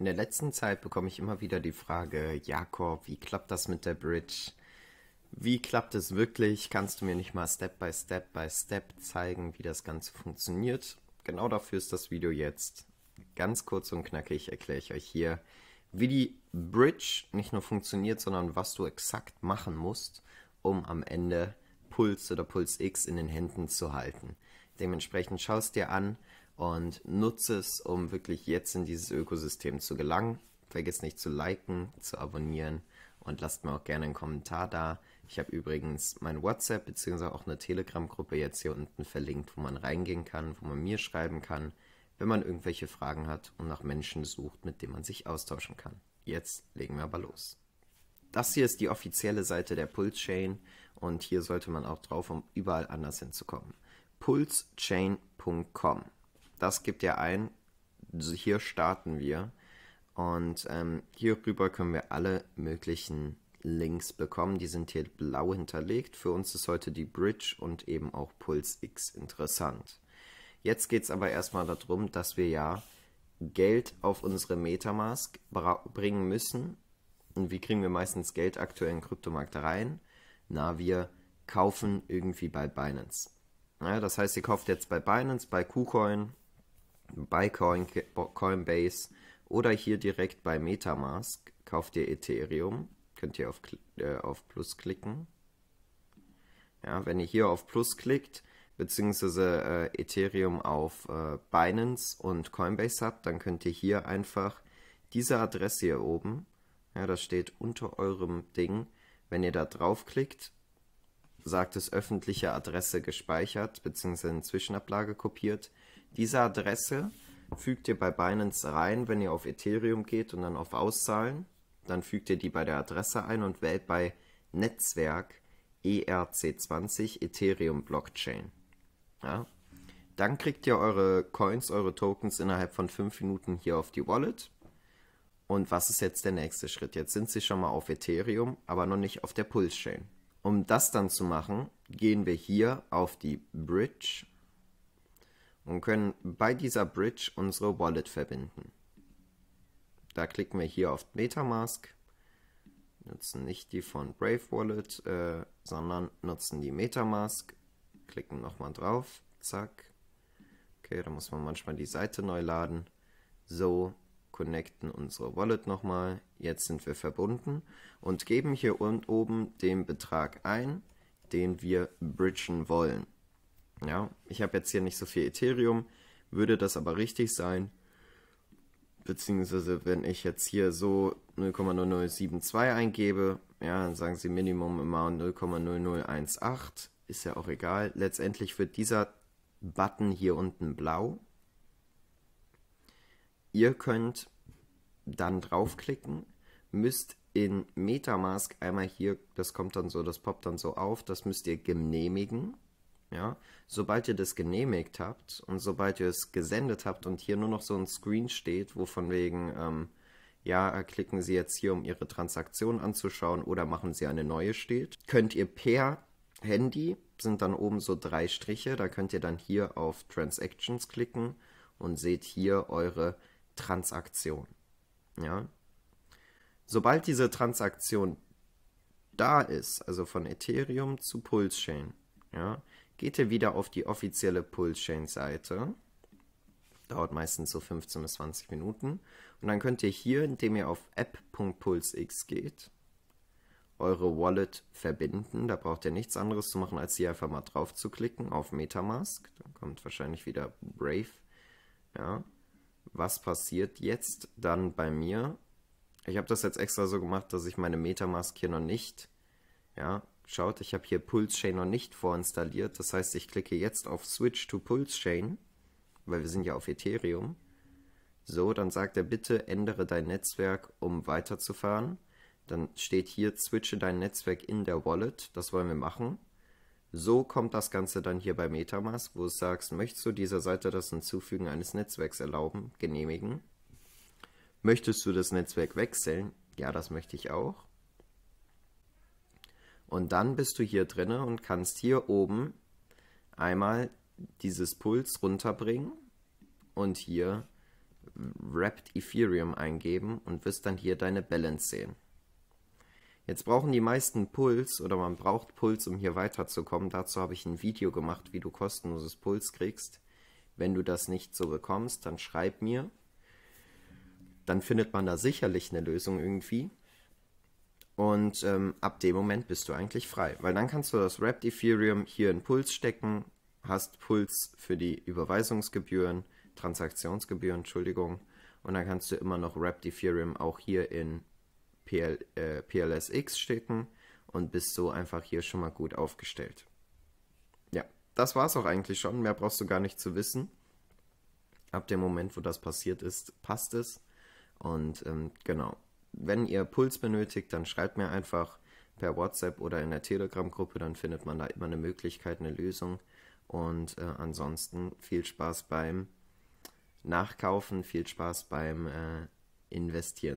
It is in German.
In der letzten Zeit bekomme ich immer wieder die Frage, Jakob, wie klappt das mit der Bridge? Wie klappt es wirklich? Kannst du mir nicht mal Step by Step by Step zeigen, wie das Ganze funktioniert? Genau dafür ist das Video jetzt. Ganz kurz und knackig erkläre ich euch hier, wie die Bridge nicht nur funktioniert, sondern was du exakt machen musst, um am Ende Puls oder Puls X in den Händen zu halten. Dementsprechend schaust dir an, und nutze es, um wirklich jetzt in dieses Ökosystem zu gelangen. Vergiss nicht zu liken, zu abonnieren und lasst mir auch gerne einen Kommentar da. Ich habe übrigens mein WhatsApp bzw. auch eine Telegram-Gruppe jetzt hier unten verlinkt, wo man reingehen kann, wo man mir schreiben kann, wenn man irgendwelche Fragen hat und nach Menschen sucht, mit denen man sich austauschen kann. Jetzt legen wir aber los. Das hier ist die offizielle Seite der Pulse Chain und hier sollte man auch drauf, um überall anders hinzukommen. pulsechain.com das gibt ja ein, hier starten wir. Und ähm, hierüber können wir alle möglichen Links bekommen. Die sind hier blau hinterlegt. Für uns ist heute die Bridge und eben auch Puls X interessant. Jetzt geht es aber erstmal darum, dass wir ja Geld auf unsere Metamask bringen müssen. Und wie kriegen wir meistens Geld aktuell in den Kryptomarkt rein? Na, wir kaufen irgendwie bei Binance. Ja, das heißt, ihr kauft jetzt bei Binance, bei KuCoin bei Coinbase oder hier direkt bei Metamask kauft ihr Ethereum. Könnt ihr auf, äh, auf Plus klicken. Ja, wenn ihr hier auf Plus klickt, beziehungsweise äh, Ethereum auf äh, Binance und Coinbase habt, dann könnt ihr hier einfach diese Adresse hier oben, ja, das steht unter eurem Ding, wenn ihr da draufklickt, sagt es öffentliche Adresse gespeichert, beziehungsweise in Zwischenablage kopiert, diese Adresse fügt ihr bei Binance rein, wenn ihr auf Ethereum geht und dann auf Auszahlen. Dann fügt ihr die bei der Adresse ein und wählt bei Netzwerk ERC20 Ethereum Blockchain. Ja. Dann kriegt ihr eure Coins, eure Tokens innerhalb von 5 Minuten hier auf die Wallet. Und was ist jetzt der nächste Schritt? Jetzt sind sie schon mal auf Ethereum, aber noch nicht auf der Pulse Chain. Um das dann zu machen, gehen wir hier auf die Bridge und können bei dieser Bridge unsere Wallet verbinden. Da klicken wir hier auf Metamask, nutzen nicht die von Brave Wallet, äh, sondern nutzen die Metamask, klicken nochmal drauf, zack. Okay, da muss man manchmal die Seite neu laden. So, connecten unsere Wallet nochmal. Jetzt sind wir verbunden und geben hier oben den Betrag ein, den wir bridgen wollen. Ja, ich habe jetzt hier nicht so viel Ethereum, würde das aber richtig sein. Beziehungsweise, wenn ich jetzt hier so 0,0072 eingebe, ja, dann sagen sie Minimum immer 0,0018, ist ja auch egal. Letztendlich wird dieser Button hier unten blau. Ihr könnt dann draufklicken, müsst in Metamask einmal hier, das kommt dann so, das poppt dann so auf, das müsst ihr genehmigen. Ja? Sobald ihr das genehmigt habt und sobald ihr es gesendet habt und hier nur noch so ein Screen steht, wo von wegen, ähm, ja, klicken Sie jetzt hier, um Ihre Transaktion anzuschauen oder machen Sie eine neue steht, könnt ihr per Handy, sind dann oben so drei Striche, da könnt ihr dann hier auf Transactions klicken und seht hier eure Transaktion. Ja? Sobald diese Transaktion da ist, also von Ethereum zu Pulse Chain, ja, Geht ihr wieder auf die offizielle Pulse-Chain-Seite. Dauert meistens so 15 bis 20 Minuten. Und dann könnt ihr hier, indem ihr auf app.pulsex geht, eure Wallet verbinden. Da braucht ihr nichts anderes zu machen, als hier einfach mal drauf zu klicken auf Metamask. Dann kommt wahrscheinlich wieder Brave. Ja. Was passiert jetzt dann bei mir? Ich habe das jetzt extra so gemacht, dass ich meine Metamask hier noch nicht ja, Schaut, ich habe hier Pulse Chain noch nicht vorinstalliert. Das heißt, ich klicke jetzt auf Switch to Pulse Chain, weil wir sind ja auf Ethereum. So, dann sagt er bitte ändere dein Netzwerk, um weiterzufahren. Dann steht hier switche dein Netzwerk in der Wallet. Das wollen wir machen. So kommt das Ganze dann hier bei Metamask, wo es sagst, möchtest du dieser Seite das Hinzufügen eines Netzwerks erlauben, genehmigen? Möchtest du das Netzwerk wechseln? Ja, das möchte ich auch. Und dann bist du hier drinne und kannst hier oben einmal dieses Puls runterbringen und hier Wrapped Ethereum eingeben und wirst dann hier deine Balance sehen. Jetzt brauchen die meisten Puls oder man braucht Puls, um hier weiterzukommen. Dazu habe ich ein Video gemacht, wie du kostenloses Puls kriegst. Wenn du das nicht so bekommst, dann schreib mir. Dann findet man da sicherlich eine Lösung irgendwie. Und ähm, ab dem Moment bist du eigentlich frei, weil dann kannst du das Wrapped Ethereum hier in Puls stecken, hast Puls für die Überweisungsgebühren, Transaktionsgebühren, Entschuldigung, und dann kannst du immer noch Wrapped Ethereum auch hier in PL, äh, PLSX stecken und bist so einfach hier schon mal gut aufgestellt. Ja, das war es auch eigentlich schon, mehr brauchst du gar nicht zu wissen. Ab dem Moment, wo das passiert ist, passt es. Und ähm, genau, wenn ihr Puls benötigt, dann schreibt mir einfach per WhatsApp oder in der Telegram-Gruppe, dann findet man da immer eine Möglichkeit, eine Lösung. Und äh, ansonsten viel Spaß beim Nachkaufen, viel Spaß beim äh, Investieren.